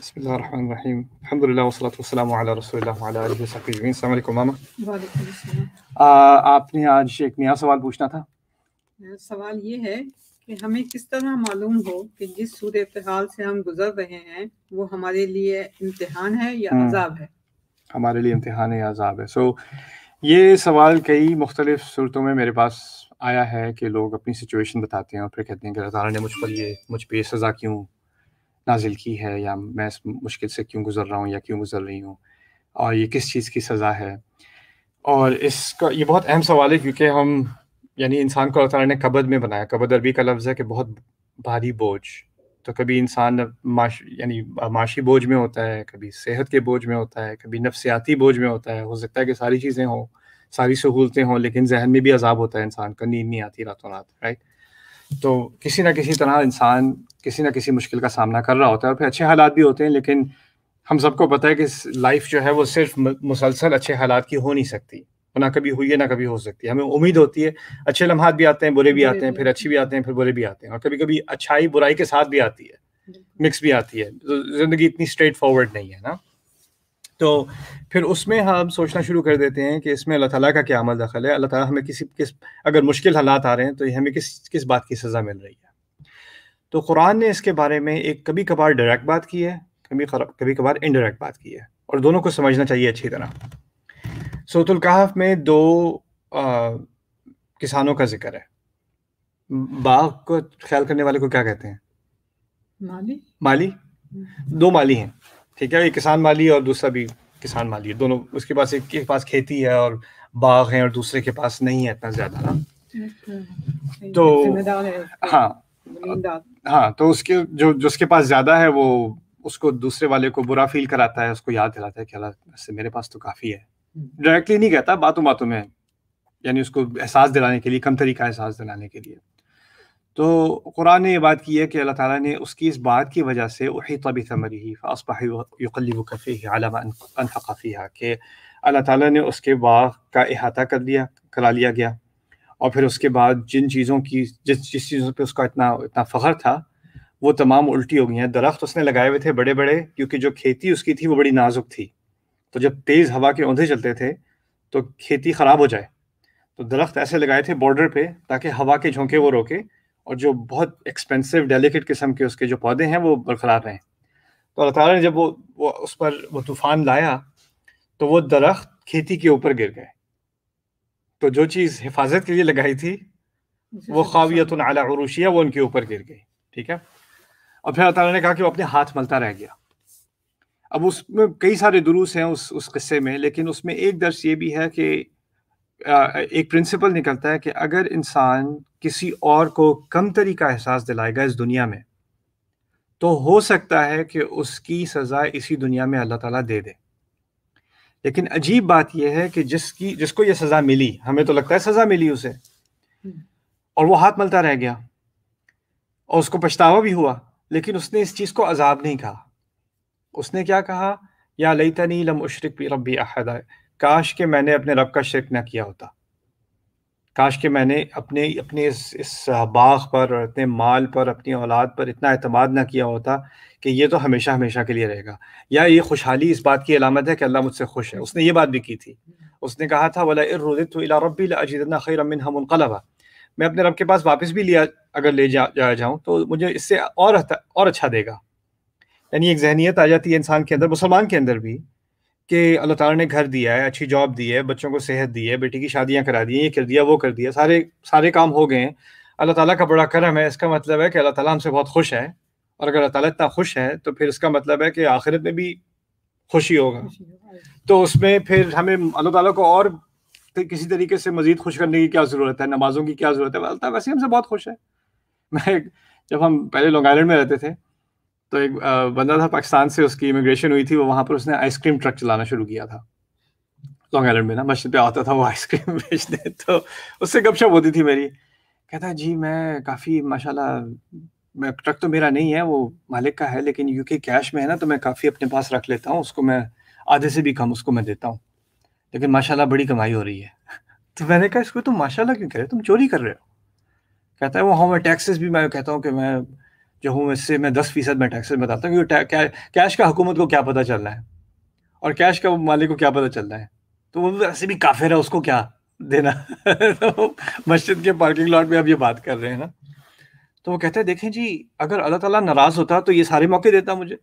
بسم الله الرحمن الرحيم الحمد لله والصلاة والسلام على आपने आज एक नया सवाल पूछना था सवाल ये है कि हमें किस तरह मालूम हो कि जिस सूरत हाल से हम गुजर रहे हैं वो हमारे लिए इम्तिहान है या हम्म। अजाब है हमारे लिए इम्तिहान है या अजाब है सो so, ये सवाल कई मुख्तलिफ सूरतों में मेरे पास आया है कि लोग अपनी सिचुएशन बताते हैं और फिर कहते हैं कि अल्लाह ने मुझ पर ये मुझ पर सज़ा क्यों नाजिल की है या मैं इस मुश्किल से क्यों गुजर रहा हूँ या क्यों गुजर रही हूँ और ये किस चीज़ की सज़ा है और इसका ये बहुत अहम सवाल है क्योंकि हम यानी इंसान को अल्लाह ने कबद में बनाया कबद अरबी का लफ्ज़ है कि बहुत भारी बोझ तो कभी इंसान माश यानी माशी बोझ में होता है कभी सेहत के बोझ में होता है कभी नफसियाती बोझ में होता है हो सकता है कि सारी चीज़ें हों सारी सहूलतें हों लेकिन जहन में भी अजाब होता है इंसान का नींद नहीं आती रातों रात राइट तो किसी ना किसी तरह इंसान किसी ना किसी मुश्किल का सामना कर रहा होता है और फिर अच्छे हालात भी होते हैं लेकिन हम सबको पता है कि लाइफ जो है वो सिर्फ मुसलसल अच्छे हालात की हो नहीं सकती वो ना कभी हुई है ना कभी हो सकती है हमें उम्मीद होती है अच्छे लम्हात भी आते हैं बुरे भी आते हैं फिर अच्छी भी आते हैं फिर बुरे भी आते हैं और कभी कभी अच्छाई बुराई के साथ भी आती है मिक्स भी आती है तो ज़िंदगी इतनी स्ट्रेट फॉरवर्ड नहीं है ना तो फिर उसमें हम सोचना शुरू कर देते हैं कि इसमें अल्लाह ताला का क्या अमल दखल है अल्लाह ताला हमें किसी किस अगर मुश्किल हालात आ रहे हैं तो हमें किस किस बात की सज़ा मिल रही है तो कुरान ने इसके बारे में एक कभी कभार डायरेक्ट बात की है कभी कभी कभार इनडायरेक्ट बात की है और दोनों को समझना चाहिए अच्छी तरह सोतुल्काहफ में दो आ, किसानों का जिक्र है बाघ को ख्याल करने वाले को क्या कहते हैं माली माली हम्म। दो माली हैं ठीक है एक किसान माली और दूसरा भी किसान माली है दोनों उसके पास एक के पास खेती है और बाग है और दूसरे के पास नहीं है इतना ज्यादा ना अच्छा, तो हाँ हाँ तो उसके जो जिसके पास ज्यादा है वो उसको दूसरे वाले को बुरा फील कराता है उसको याद दिलाता है कि मेरे पास तो काफी है डायरेक्टली हम्म। नहीं कहता बातों बातों में यानी उसको एहसास दिलाने के लिए कम तरीका एहसास दिलाने के लिए तो कुरान ने ये बात की है कि अल्लाह ताला ने उसकी इस बात की वजह से वही तबी समरी ही फ़ासबाकलब कफ़ी अनफ़ाफ़ी है कि अल्लाह ताला ने उसके बाग का अहाता कर लिया करा लिया गया और फिर उसके बाद जिन चीज़ों की जिस जिस चीज़ों पे उसका इतना इतना फ़ख्र था वो तमाम उल्टी हो गई हैं दरख्त उसने लगाए हुए थे बड़े बड़े क्योंकि जो खेती उसकी थी वो बड़ी नाजुक थी तो जब तेज़ हवा के औंधे चलते थे तो खेती ख़राब हो जाए तो दरख्त ऐसे लगाए थे बॉर्डर पे ताकि हवा के झोंके वो रोके और जो बहुत एक्सपेंसिव डेलिकेट किस्म के उसके जो पौधे हैं वो बरकरार रहें तो अल्लाह ताला ने जब वो वो उस पर वो तूफ़ान लाया तो वो दरख्त खेती के ऊपर गिर गए तो जो चीज़ हिफाजत के लिए लगाई थी वो खावियत आला उरुशिया वो उनके ऊपर गिर गई ठीक है और फिर अल्लाह ने कहा कि वो अपने हाथ मलता रह गया अब उसमें कई सारे दुरूस हैं उस उस किस्से में लेकिन उसमें एक दर्श ये भी है कि एक प्रिंसिपल निकलता है कि अगर इंसान किसी और को कम तरीका एहसास दिलाएगा इस दुनिया में तो हो सकता है कि उसकी सज़ा इसी दुनिया में अल्लाह ताला दे दे लेकिन अजीब बात यह है कि जिसकी जिसको यह सज़ा मिली हमें तो लगता है सज़ा मिली उसे हम्म। और वो हाथ मलता रह गया और उसको पछतावा भी हुआ लेकिन उसने इस चीज़ को अजाब नहीं कहा उसने क्या कहा या लई तनी लम उशरक रबी अहद काश के मैंने अपने रब का शिरक ना किया होता काश के मैंने अपने अपने इस इस बाग पर और अपने माल पर अपनी औलाद पर इतना अतमाद ना किया होता कि ये तो हमेशा हमेशा के लिए रहेगा या ये खुशहाली इस बात की अलामत है कि अल्लाह मुझसे खुश है उसने ये बात भी की थी उसने कहा था वाला इरुदित इला रब्बी खैर मिन हमनकलबा मैं अपने रब के पास वापस भी लिया अगर ले जा जाऊँ तो मुझे इससे और और अच्छा देगा यानी एक जहनीत आ जाती है इंसान के अंदर मुसलमान के अंदर भी कि अल्लाह ताला ने घर दिया है अच्छी जॉब दी है बच्चों को सेहत दी है बेटी की शादियां करा दी ये कर दिया वो कर दिया सारे सारे काम हो गए हैं अल्लाह ताला का बड़ा करम है इसका मतलब है कि अल्लाह ताला हमसे बहुत खुश है और अगर अल्लाह ताला इतना खुश है तो फिर इसका मतलब है कि आखिरत में भी खुशी होगा तो उसमें फिर हमें अल्लाह ताला को और किसी तरीके से मजीद खुश करने की क्या ज़रूरत है नमाज़ों की क्या ज़रूरत है अल्लाह वैसे हमसे बहुत खुश है मैं जब हम पहले लॉन्ग आइलैंड में रहते थे तो एक बंदा था पाकिस्तान से उसकी इमिग्रेशन हुई थी वो वहाँ पर उसने आइसक्रीम ट्रक चलाना शुरू किया था लॉन्ग आइलैंड में ना मस्जिद पे आता था वो आइसक्रीम बेचने तो उससे गपशप होती थी मेरी कहता जी मैं काफ़ी माशाल्लाह मैं ट्रक तो मेरा नहीं है वो मालिक का है लेकिन यूके कैश में है ना तो मैं काफ़ी अपने पास रख लेता हूँ उसको मैं आधे से भी कम उसको मैं देता हूँ लेकिन माशाल्लाह बड़ी कमाई हो रही है तो मैंने कहा इसको तुम माशाल्लाह क्यों कह रहे हो तुम चोरी कर रहे हो कहता है वो हाँ मैं टैक्सेस भी मैं कहता हूँ कि मैं कि हूँ इससे मैं दस फीसद मैं टैक्सेस बताता हूँ क्योंकि कैश का हुकूमत को क्या पता चल रहा है और कैश का मालिक को क्या पता चल रहा है तो वो वैसे भी काफिर है उसको क्या देना तो मस्जिद के पार्किंग लॉट में अब ये बात कर रहे हैं ना तो वो कहते हैं देखें जी अगर अल्लाह ताला नाराज़ होता तो ये सारे मौके देता मुझे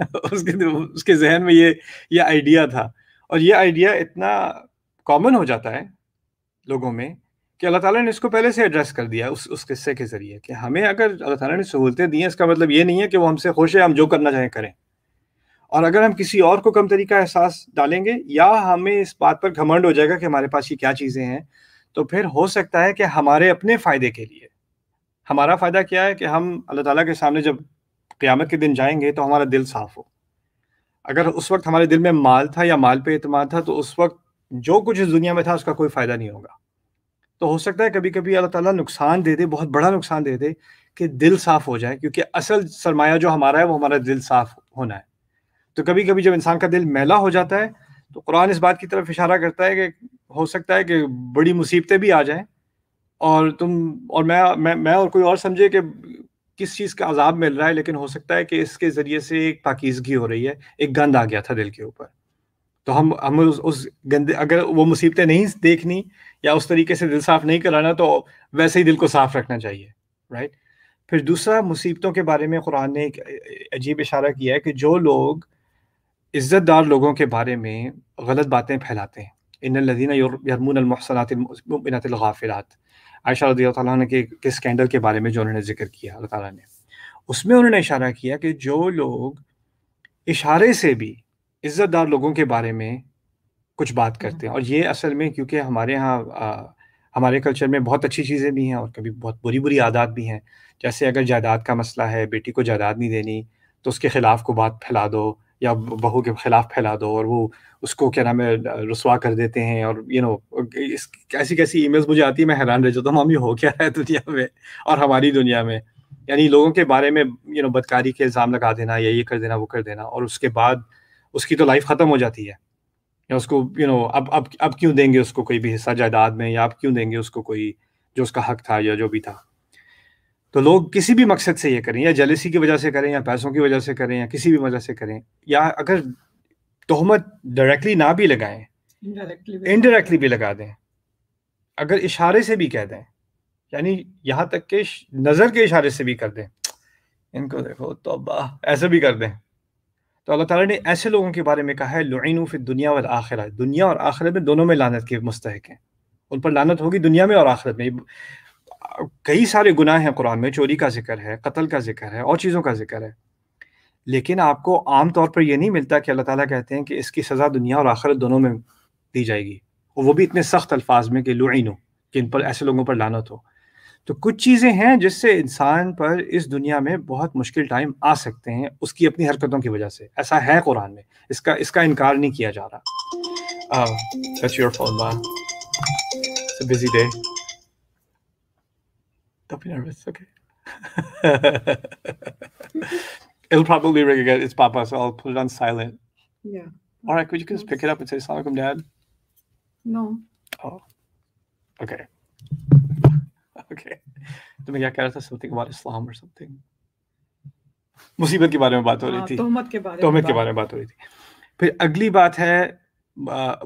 उसके उसके जहन में ये ये आइडिया था और ये आइडिया इतना कॉमन हो जाता है लोगों में कि अल्लाह ताला ने इसको पहले से एड्रेस कर दिया उस उस किस्से के ज़रिए कि हमें अगर अल्लाह ताला ने सहूलतें दी हैं इसका मतलब ये नहीं है कि वो हमसे खुश है हम जो करना चाहें करें और अगर हम किसी और को कम तरीका एहसास डालेंगे या हमें इस बात पर घमंड हो जाएगा कि हमारे पास ये क्या चीज़ें हैं तो फिर हो सकता है कि हमारे अपने फ़ायदे के लिए हमारा फ़ायदा क्या है कि हम अल्लाह ताला के सामने जब क़्यामत के दिन जाएंगे तो हमारा दिल साफ़ हो अगर उस वक्त हमारे दिल में माल था या माल पे अतमाद था तो उस वक्त जो कुछ इस दुनिया में था उसका कोई फ़ायदा नहीं होगा तो हो सकता है कभी कभी अल्लाह ताला नुकसान दे दे बहुत बड़ा नुकसान दे दे कि दिल साफ हो जाए क्योंकि असल सरमाया जो हमारा है वो हमारा दिल साफ होना है तो कभी कभी जब इंसान का दिल मैला हो जाता है तो कुरान इस बात की तरफ इशारा करता है कि हो सकता है कि बड़ी मुसीबतें भी आ जाएं और तुम और मैं मैं मैं और कोई और समझे कि किस चीज़ का अजाब मिल रहा है लेकिन हो सकता है कि इसके ज़रिए से एक पाकिजगी हो रही है एक गंद आ गया था दिल के ऊपर तो हम हम उस, उस गंदे अगर वो मुसीबतें नहीं देखनी या उस तरीके से दिल साफ नहीं कराना तो वैसे ही दिल को साफ रखना चाहिए राइट फिर दूसरा मुसीबतों के बारे में कुरान ने एक अजीब इशारा किया है कि जो लोग इज़्ज़तदार लोगों के बारे में गलत बातें फैलाते हैं इन लदीना यरमूनमसनातिलगाफिलत आयशा रदी ने के, के स्कैंडल के बारे में जो उन्होंने जिक्र किया अल्लाह ताला ने उसमें उन्होंने इशारा किया कि जो लोग इशारे से भी इज़्ज़तदार लोगों के बारे में कुछ बात करते हैं और ये असल में क्योंकि हमारे यहाँ हमारे कल्चर में बहुत अच्छी चीज़ें भी हैं और कभी बहुत बुरी-बुरी आदत भी हैं। जैसे अगर जायदाद का मसला है, बेटी को जायदाद नहीं देनी, तो उसके खिलाफ को बात फैला दो या बहू के खिलाफ फैला दो और वो उसको क्या नाम है रसवा कर देते हैं और यू नो इस कैसी-कैसी ईमेल्स मुझे आती है, मैं हैरान रह जाता हूँ, मामी हो क्या है दुनिया में और हमारी दुनिया में? यानी लोगों के बारे में यू नो बदकारी के इल्ज़ाम लगा देना या ये कर देना, वो कर देना और उसके बाद उसकी तो लाइफ ख़त्म हो जाती है या उसको यू नो अब अब अब क्यों देंगे उसको कोई भी हिस्सा जायदाद में या अब क्यों देंगे उसको कोई जो उसका हक था या जो भी था तो लोग किसी भी मकसद से ये करें या जलसी की वजह से करें या पैसों की वजह से करें या किसी भी वजह से करें या अगर तोहमत डायरेक्टली ना भी लगाएं इनडायरेक्टली भी लगा दें अगर इशारे से भी कह दें यानी यहाँ तक के नज़र के इशारे से भी कर दें इनको देखो तो ऐसे भी कर दें तो अल्लाह ताला ने ऐसे लोगों के बारे में कहा है लुनु फिर दुनिया और आखिरा दुनिया और आखिरत में दोनों में लानत के मुस्तक हैं उन पर लानत होगी दुनिया में और आखिरत में कई सारे गुनाह हैं कुरान में चोरी का जिक्र है कत्ल का जिक्र है और चीज़ों का जिक्र है लेकिन आपको आम तौर पर यह नहीं मिलता कि अल्लाह ताला कहते हैं कि इसकी सज़ा दुनिया और आखिरत दोनों में दी जाएगी और वो भी इतने सख्त अल्फाज में कि लुनो कि इन पर ऐसे लोगों पर लानत हो तो कुछ चीज़ें हैं जिससे इंसान पर इस दुनिया में बहुत मुश्किल टाइम आ सकते हैं उसकी अपनी हरकतों की वजह से ऐसा है कुरान में इसका इसका इनकार नहीं किया जा रहा That's your phone, man. It's a busy day. Don't be nervous, okay? It'll probably ring again. It's Papa, so I'll put it on silent. Yeah. All right, could you just pick it up and say, Salaam Dad? No. Oh, okay. Okay तो मैं क्या कह रहा था something about इस्लाम और something मुसीबत के बारे में बात हो रही हाँ, थी तोहमत के बारे में तोहमत के बारे में बात हो रही थी फिर अगली बात है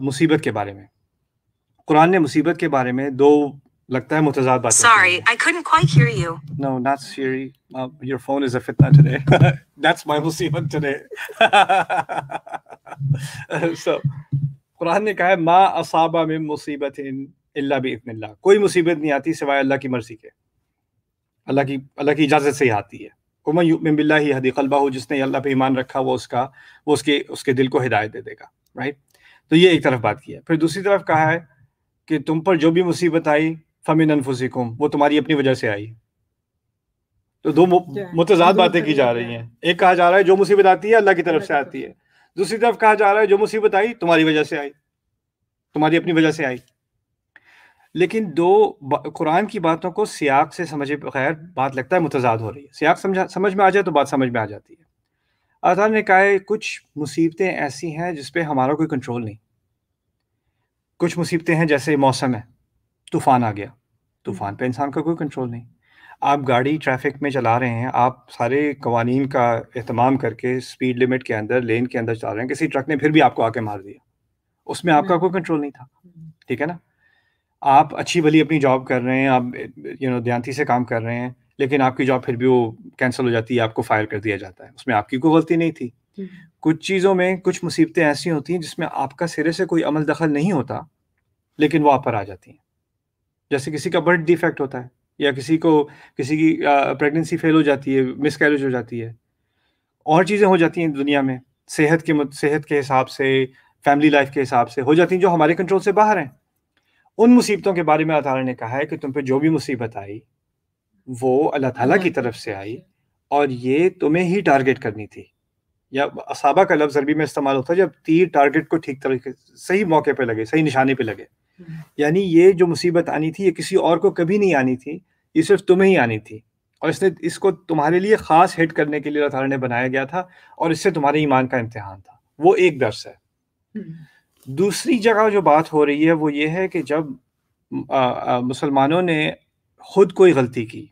मुसीबत के बारे में कुरान ने मुसीबत के बारे में दो लगता है मुतजाद बात Sorry, I couldn't quite hear you. No, not Siri. Uh, your phone is a fitna today. That's my musibat today. so, Quran ने कहा है मा असाबा में मुसीबत अल्ला बिजन कोई मुसीबत नहीं आती सिवाय अल्लाह की मर्जी के अल्लाह की अल्लाह की इजाज़त से ही आती है उमन युमिन बिल्ला ही हदी कलबा हो जिसने अल्लाह पर ईमान रखा वो उसका वो उसके उसके दिल को हिदायत दे देगा राइट तो ये एक तरफ बात की है फिर दूसरी तरफ कहा है कि तुम पर जो भी मुसीबत आई फमिन अनफुसिकुम वो तुम्हारी अपनी वजह से आई तो दो मुतजाद बातें की जा रही हैं एक कहा जा रहा है जो मुसीबत आती है अल्लाह की तरफ से आती है दूसरी तरफ कहा जा रहा है जो मुसीबत आई तुम्हारी वजह से आई तुम्हारी अपनी वजह से आई लेकिन दो कुरान की बातों को सियाक से समझे बगैर बात लगता है मुतजाद हो रही है सियाक समझा समझ में आ जाए तो बात समझ में आ जाती है अतः ने कहा कुछ मुसीबतें ऐसी हैं जिस पर हमारा कोई कंट्रोल नहीं कुछ मुसीबतें हैं जैसे मौसम है तूफ़ान आ गया तूफ़ान पे इंसान का कोई कंट्रोल नहीं आप गाड़ी ट्रैफिक में चला रहे हैं आप सारे कवानीन का अहतमाम करके स्पीड लिमिट के अंदर लेन के अंदर चला रहे हैं किसी ट्रक ने फिर भी आपको आके मार दिया उसमें आपका हम्म। कोई कंट्रोल नहीं था हम्म। ठीक है ना आप अच्छी भली अपनी जॉब कर रहे हैं आप यू नो ध्यानती से काम कर रहे हैं लेकिन आपकी जॉब फिर भी वो कैंसिल हो जाती है आपको फायर कर दिया जाता है उसमें आपकी कोई गलती नहीं थी कुछ चीज़ों में कुछ मुसीबतें ऐसी होती हैं जिसमें आपका सिरे से कोई अमल दखल नहीं होता लेकिन वो आप पर आ जाती हैं जैसे किसी का बर्थ डिफेक्ट होता है या किसी को किसी की प्रेगनेंसी फेल हो जाती है मिस कैरेज हो जाती है और चीज़ें हो जाती हैं दुनिया में सेहत के सेहत के हिसाब से फैमिली लाइफ के हिसाब से हो जाती हैं जो हमारे कंट्रोल से बाहर हैं उन मुसीबतों के बारे में अल्लाह ताला ने कहा है कि तुम पे जो भी मुसीबत आई वो अल्लाह ताला की हाँ। तरफ से आई और ये तुम्हें ही टारगेट करनी थी या असाबा का लफ्ज़ अरबी में इस्तेमाल होता है जब तीर टारगेट को ठीक तरीके सही मौके पर लगे सही निशाने पर लगे हाँ। यानी ये जो मुसीबत आनी थी ये किसी और को कभी नहीं आनी थी ये सिर्फ तुम्हें ही आनी थी और इसने इसको तुम्हारे लिए ख़ास हिट करने के लिए अल्लाह ताला ने बनाया गया था और इससे तुम्हारे ईमान का इम्तहान था वो एक दर्स है हाँ। दूसरी जगह जो बात हो रही है वो ये है कि जब मुसलमानों ने खुद कोई गलती की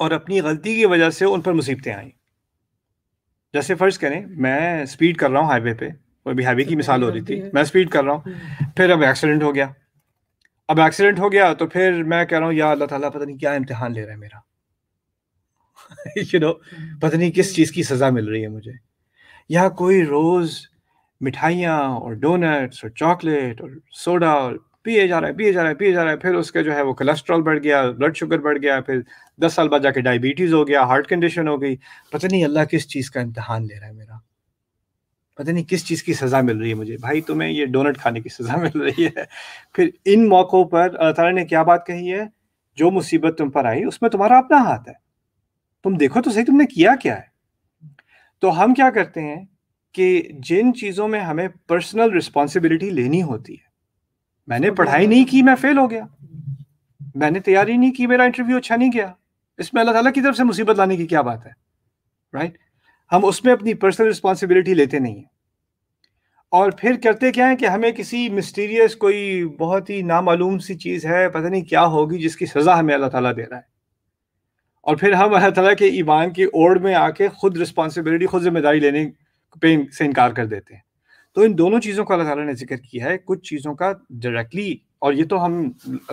और अपनी गलती की वजह से उन पर मुसीबतें आईं जैसे फ़र्ज़ करें मैं स्पीड कर रहा हूँ हाईवे पे वो भी हाईवे की अच्छा, मिसाल हो रही थी मैं स्पीड कर रहा हूँ हम्म। फिर अब एक्सीडेंट हो गया अब एक्सीडेंट हो गया तो फिर मैं कह रहा हूँ या अल्लाह ताला पता नहीं क्या इम्तहान ले रहा है मेरा यू नो पता नहीं किस हम्म। चीज़ की सज़ा मिल रही है मुझे या कोई रोज़ मिठाइयाँ और डोनट्स और चॉकलेट और सोडा और पिए जा रहा है पिए जा रहा है पिए जा रहा है फिर उसका जो है वो कोलेस्ट्रॉल बढ़ गया ब्लड शुगर बढ़ गया फिर दस साल बाद जाके डायबिटीज़ हो गया हार्ट कंडीशन हो गई पता नहीं अल्लाह किस चीज़ का इम्तहान ले रहा है मेरा पता नहीं किस चीज़ की सज़ा मिल रही है मुझे भाई तुम्हें ये डोनट खाने की सज़ा मिल रही है फिर इन मौक़ों पर अल्लाह तारा ने क्या बात कही है जो मुसीबत तुम पर आई उसमें तुम्हारा अपना हाथ है तुम देखो तो सही तुमने किया क्या है तो हम क्या करते हैं कि जिन चीज़ों में हमें पर्सनल रिस्पॉन्सिबिलिटी लेनी होती है मैंने पढ़ाई नहीं की मैं फेल हो गया मैंने तैयारी नहीं की मेरा इंटरव्यू अच्छा नहीं गया इसमें अल्लाह ताला की तरफ से मुसीबत लाने की क्या बात है राइट right? हम उसमें अपनी पर्सनल रिस्पॉन्सिबिलिटी लेते नहीं हैं और फिर करते क्या है कि हमें किसी मिस्टीरियस कोई बहुत ही नामालूम सी चीज़ है पता नहीं क्या होगी जिसकी सज़ा हमें अल्लाह ताला दे रहा है और फिर हम अल्लाह ताला के ईमान की ओर में आके खुद रिस्पॉन्सिबिलिटी खुद जिम्मेदारी लेने पे से इनकार कर देते हैं तो इन दोनों चीज़ों का अल्लाह ने जिक्र किया है कुछ चीज़ों का डायरेक्टली और ये तो हम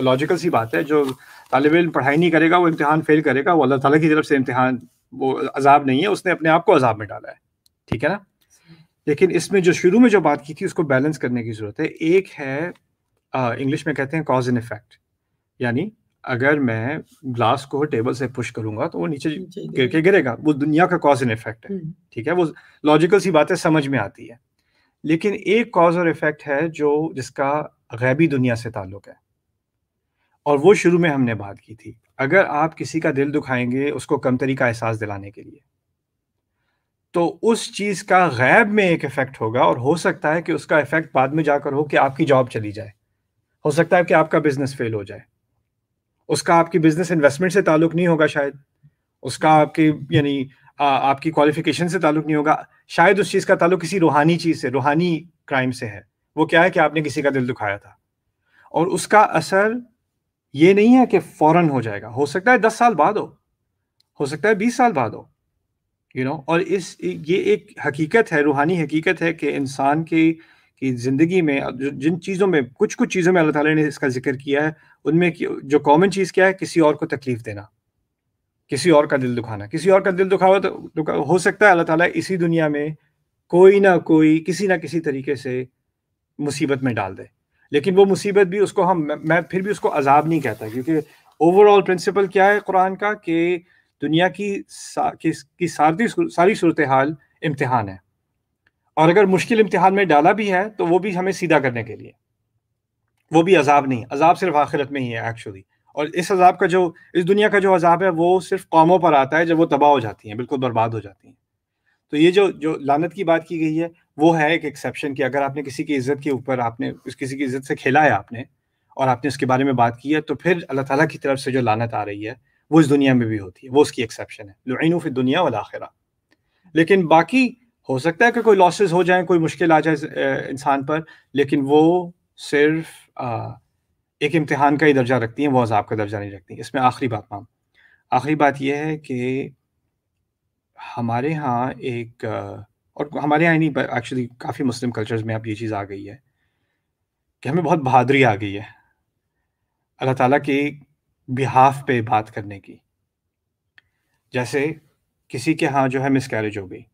लॉजिकल सी बात है जो तालब इन पढ़ाई नहीं करेगा वो इम्तहान फेल करेगा वो अल्लाह ताला की तरफ से इम्तहान वो अजाब नहीं है उसने अपने आप को अजाब में डाला है ठीक है ना लेकिन इसमें जो शुरू में जो बात की थी उसको बैलेंस करने की ज़रूरत है एक है इंग्लिश में कहते हैं कॉज एंड इफेक्ट यानी अगर मैं ग्लास को टेबल से पुश करूंगा तो वो नीचे गिर के गिरेगा वो दुनिया का कॉज एंड इफेक्ट है हम्म। ठीक है वो लॉजिकल सी बातें समझ में आती है लेकिन एक कॉज और इफेक्ट है जो जिसका गैबी दुनिया से ताल्लुक है और वो शुरू में हमने बात की थी अगर आप किसी का दिल दुखाएंगे उसको कमतरी का एहसास दिलाने के लिए तो उस चीज़ का गैब में एक इफ़ेक्ट होगा और हो सकता है कि उसका इफ़ेक्ट बाद में जाकर हो कि आपकी जॉब चली जाए हो सकता है कि आपका बिजनेस फेल हो जाए उसका आपकी बिजनेस इन्वेस्टमेंट से ताल्लुक नहीं होगा शायद उसका आपके यानी आपकी क्वालिफिकेशन से ताल्लुक नहीं होगा शायद उस चीज़ का ताल्लुक किसी रूहानी चीज़ से रूहानी क्राइम से है वो क्या है कि आपने किसी का दिल दुखाया था और उसका असर ये नहीं है कि फौरन हो जाएगा हो सकता है दस साल बाद हो हो सकता है बीस साल बाद हो यू you नो know? और इस ये एक हकीकत है रूहानी हकीकत है कि इंसान की कि ज़िंदगी में जिन चीज़ों में कुछ कुछ चीज़ों में अल्लाह ताला ने इसका जिक्र किया है उनमें जो कॉमन चीज़ क्या है किसी और को तकलीफ़ देना किसी और का दिल दुखाना किसी और का दिल दुखावा तो दुखा, हो सकता है अल्लाह ताला इसी दुनिया में कोई ना कोई किसी ना किसी तरीके से मुसीबत में डाल दे लेकिन वो मुसीबत भी उसको हम मैं फिर भी उसको अजाब नहीं कहता क्योंकि ओवरऑल प्रिंसिपल क्या है कुरान का कि दुनिया की, सा, की सारी सारी सूरत हाल इम्तहान है और अगर मुश्किल इम्तिहान में डाला भी है तो वो भी हमें सीधा करने के लिए वो भी अजाब नहीं अजाब सिर्फ आखिरत में ही है एक्चुअली और इस अजाब का जो इस दुनिया का जो अजाब है वो सिर्फ कौमों पर आता है जब वो तबाह हो जाती हैं बिल्कुल बर्बाद हो जाती हैं तो ये जो जो लानत की बात की गई है वो है एक एक्सेप्शन की अगर आपने किसी की इज्जत के ऊपर आपने उस किसी की इज्जत से खेला है आपने और आपने उसके बारे में बात की है तो फिर अल्लाह ताला की तरफ से जो लानत आ रही है वो इस दुनिया में भी होती है वो उसकी एक्सेप्शन है लुनूफ़ दुनिया वाल आखिरा लेकिन बाकी हो सकता है कि कोई लॉसेस हो जाए कोई मुश्किल आ जाए इंसान पर लेकिन वो सिर्फ आ, एक इम्तहान का ही दर्जा रखती हैं वो अजाब का दर्जा नहीं रखती इसमें आखिरी बात माम आखिरी बात यह है कि हमारे यहाँ एक और हमारे यहाँ नहीं एक्चुअली काफ़ी मुस्लिम कल्चर्स में अब ये चीज़ आ गई है कि हमें बहुत बहादुरी आ गई है अल्लाह ताला के बिहाफ पे बात करने की जैसे किसी के यहाँ जो है मिसकैरेज हो गई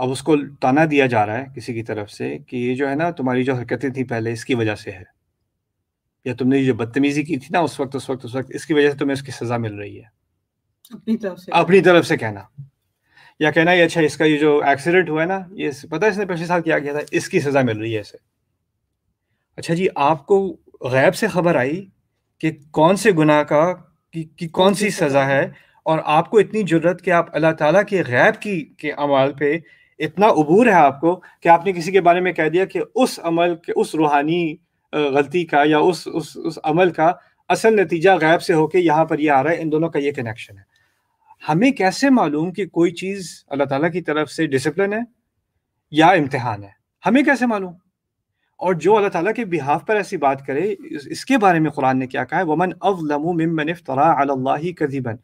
अब उसको ताना दिया जा रहा है किसी की तरफ से कि ये जो है ना तुम्हारी जो हरकतें थी पहले इसकी वजह से है या तुमने जो बदतमीजी की थी ना उस वक्त उस वक्त उस वक्त इसकी वजह से तुम्हें उसकी सजा मिल रही है अपनी तरफ से अपनी तरफ से कहना या कहना ये अच्छा इसका ये जो एक्सीडेंट हुआ है ना ये पता है इसने पिछले साल क्या किया था इसकी सजा मिल रही है इसे अच्छा जी आपको गैब से खबर आई कि कौन से गुनाह का कि, कि कौन सी तो सजा है और आपको इतनी जरूरत कि आप अल्लाह ताला के गैब की के अमाल पे इतना अबूर है आपको कि आपने किसी के बारे में कह दिया कि उस अमल के उस रूहानी गलती का या उस उस उस अमल का असल नतीजा गायब से होके यहाँ पर ये यह आ रहा है इन दोनों का ये कनेक्शन है हमें कैसे मालूम कि कोई चीज़ अल्लाह ताला की तरफ से डिसिप्लिन है या इम्तहान है हमें कैसे मालूम और जो अल्लाह ताला के बिहाफ पर ऐसी बात करे इसके बारे में कुरान ने क्या कहा है वमन अवलम ममन अफ्तरा कदीबन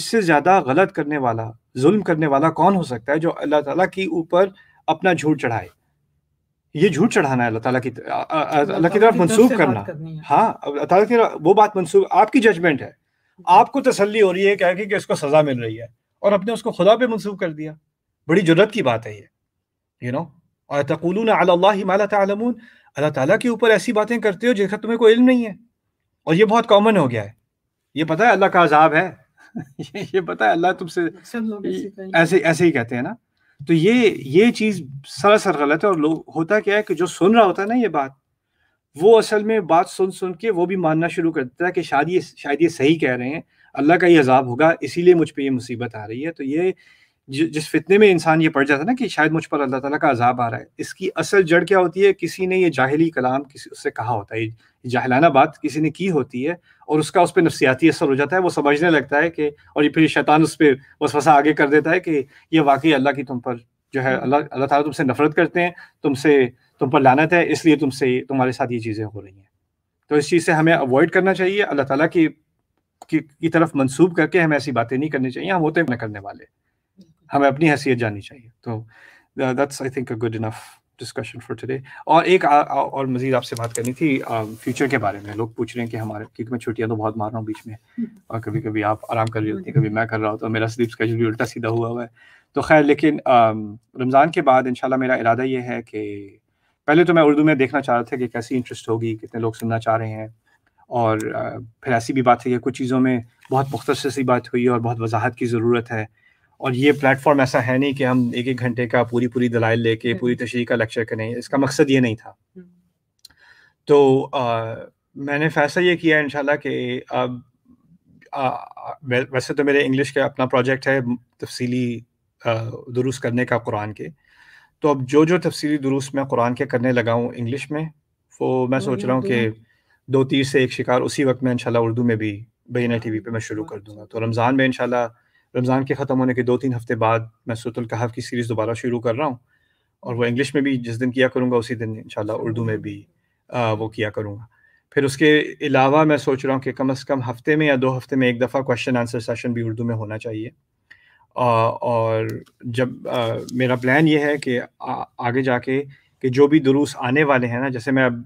इससे ज़्यादा गलत करने वाला जुल्म करने वाला कौन हो सकता है जो अल्लाह ताला की ऊपर अपना झूठ चढ़ाए ये झूठ चढ़ाना है अल्लाह ताला की अल्लाह की तरफ मंसूब करना हाँ अल्लाह की वो बात मंसूब आपकी जजमेंट है आपको तसल्ली हो रही है कह के कि इसको सजा मिल रही है और अपने उसको खुदा पे मंसूब कर दिया बड़ी जरूरत की बात है ये यू नो और तकुलून तकूलून माला तमून अल्लाह ताला के ऊपर ऐसी बातें करते हो जिसका तुम्हें कोई इल्म नहीं है और ये बहुत कॉमन हो गया है ये पता है अल्लाह का अजाब है ये, पता है अल्लाह तुमसे ऐसे ऐसे ही कहते हैं ना तो ये ये चीज सरासर गलत है और लोग होता क्या है कि जो सुन रहा होता है ना ये बात वो असल में बात सुन सुन के वो भी मानना शुरू कर देता है कि शायद ये शायद ये सही कह रहे हैं अल्लाह का ये अजाब होगा इसीलिए मुझ पर यह मुसीबत आ रही है तो ये जिस फितने में इंसान ये पड़ जाता है ना कि शायद मुझ पर अल्लाह ताला का अजाब आ रहा है इसकी असल जड़ क्या होती है किसी ने ये जाहली कलाम किसी उससे कहा होता है जहलाना बात किसी ने की होती है और उसका उस पर नफसियाती असर हो जाता है वो समझने लगता है कि और ये फिर शैतान उस पर फसा आगे कर देता है कि ये वाकई अल्लाह की तुम पर जो है अल्लाह अल्लाह ताला तुमसे नफरत करते हैं तुमसे तुम पर लानत है इसलिए तुमसे तुम्हारे साथ ये चीज़ें हो रही हैं तो इस चीज़ से हमें अवॉइड करना चाहिए अल्लाह ताला की की, की तरफ मंसूब करके हमें ऐसी बातें नहीं करनी चाहिए हम होते न करने वाले हमें अपनी हैसियत जाननी चाहिए तो that's I think a good enough discussion for today और एक आ, आ, और मजीद आपसे बात करनी थी आ, फ्यूचर के बारे में लोग पूछ रहे हैं कि हमारे क्योंकि मैं छुट्टियां तो बहुत मार रहा हूँ बीच में हम्म। और कभी कभी आप आराम कर रही होती हम्म। कभी मैं कर रहा होता तो मेरा स्लीप स्केजल भी उल्टा सीधा हुआ हुआ है तो खैर लेकिन रमज़ान के बाद इन मेरा इरादा ये है कि पहले तो मैं उर्दू में देखना चाह रहा था कि कैसी इंटरेस्ट होगी कितने लोग सुनना चाह रहे हैं और फिर ऐसी भी बात है कि कुछ चीज़ों में बहुत मुख्तर सी बात हुई और बहुत वजाहत की ज़रूरत है और ये प्लेटफॉर्म ऐसा है नहीं कि हम एक एक घंटे का पूरी पूरी दलाइल लेके पूरी हम्म। तशरी का लेक्चर करें इसका मकसद ये नहीं था हम्म। तो आ, मैंने फैसला ये किया इनशाला कि अब वैसे तो मेरे इंग्लिश का अपना प्रोजेक्ट है तफसीली दुरुस्त करने का कुरान के तो अब जो जो तफसीली दुरुस्त मैं कुरान के करने लगा हूँ इंग्लिश में वो मैं सोच रहा हूँ कि दो तीर से एक शिकार उसी वक्त मैं इनशाला उर्दू में भी बैना हाँ, टी वी पर मैं शुरू कर दूँगा अच्छा। तो रमज़ान में इनशाला रमज़ान के ख़त्म होने के दो तीन हफ्ते बाद मैं सूरतलकहफ़ की सीरीज़ दोबारा शुरू कर रहा हूँ और वो इंग्लिश में भी जिस दिन किया करूँगा उसी दिन इन उर्दू में भी आ, वो किया करूँगा फिर उसके अलावा मैं सोच रहा हूँ कि कम अज़ कम हफ्ते में या दो हफ्ते में एक दफ़ा क्वेश्चन आंसर सेशन भी उर्दू में होना चाहिए आ, और जब आ, मेरा प्लान ये है कि आ, आगे जाके कि जो भी दुरुस्त आने वाले हैं ना जैसे मैं अब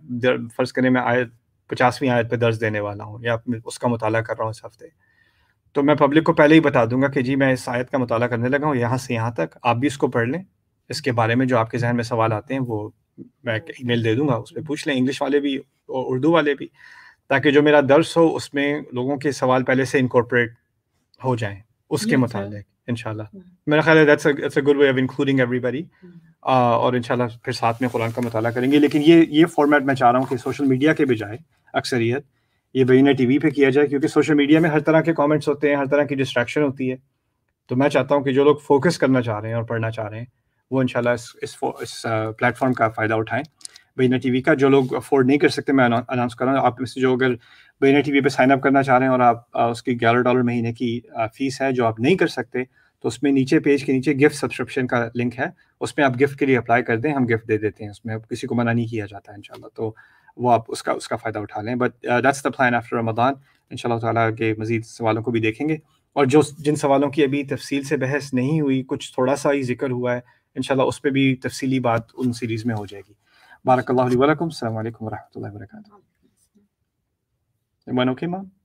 फ़र्ज़ करें मैं आयत पचासवीं आयत पर दर्ज देने वाला हूँ या उसका मुताला कर रहा हूँ इस हफ़्ते तो मैं पब्लिक को पहले ही बता दूंगा कि जी मैं इस आयत का मुताला करने लगा हूँ यहाँ से यहाँ तक आप भी इसको पढ़ लें इसके बारे में जो आपके जहन में सवाल आते हैं वो मैं ईमेल दे दूंगा उसमें पूछ लें इंग्लिश वाले भी और उर्दू वाले भी ताकि जो मेरा दर्स हो उसमें लोगों के सवाल पहले से इनकॉर्पोरेट हो जाए उसके मुतालिक इनशाला मेरा ख्याल है good way of including everybody और इनशाला फिर साथ में कुरान का मताल करेंगे लेकिन ये ये फॉर्मेट मैं चाह रहा हूँ कि सोशल मीडिया के बजाय अक्सरियत ये बेना टीवी पे किया जाए क्योंकि सोशल मीडिया में हर तरह के कमेंट्स होते हैं हर तरह की डिस्ट्रैक्शन होती है तो मैं चाहता हूँ कि जो लोग फोकस करना चाह रहे हैं और पढ़ना चाह रहे हैं वो इनशाला इस इस, इस प्लेटफॉर्म का फ़ायदा उठाएं बेना टीवी का जो लोग अफोर्ड नहीं कर सकते मैं अनाउंस कर रहा हूँ आप में से जो अगर बेना टी वी साइन अप करना चाह रहे हैं और आप उसकी ग्यारह डॉलर महीने की फ़ीस है जो आप नहीं कर सकते तो उसमें नीचे पेज के नीचे गिफ्ट सब्सक्रिप्शन का लिंक है उसमें आप गिफ्ट के लिए अप्लाई कर दें हम गिफ्ट दे देते हैं उसमें किसी को मना नहीं किया जाता है इनशाला तो वो आप उसका उसका फ़ायदा उठा लें but that's the plan after Ramadan इन ताला के मज़ीद सवालों को भी देखेंगे और जो जिन सवालों की अभी तफसील से बहस नहीं हुई कुछ थोड़ा सा ही जिक्र हुआ है इन उस पर भी तफसली बात उन सीरीज़ में हो जाएगी बारक वरक वरक ओके मैम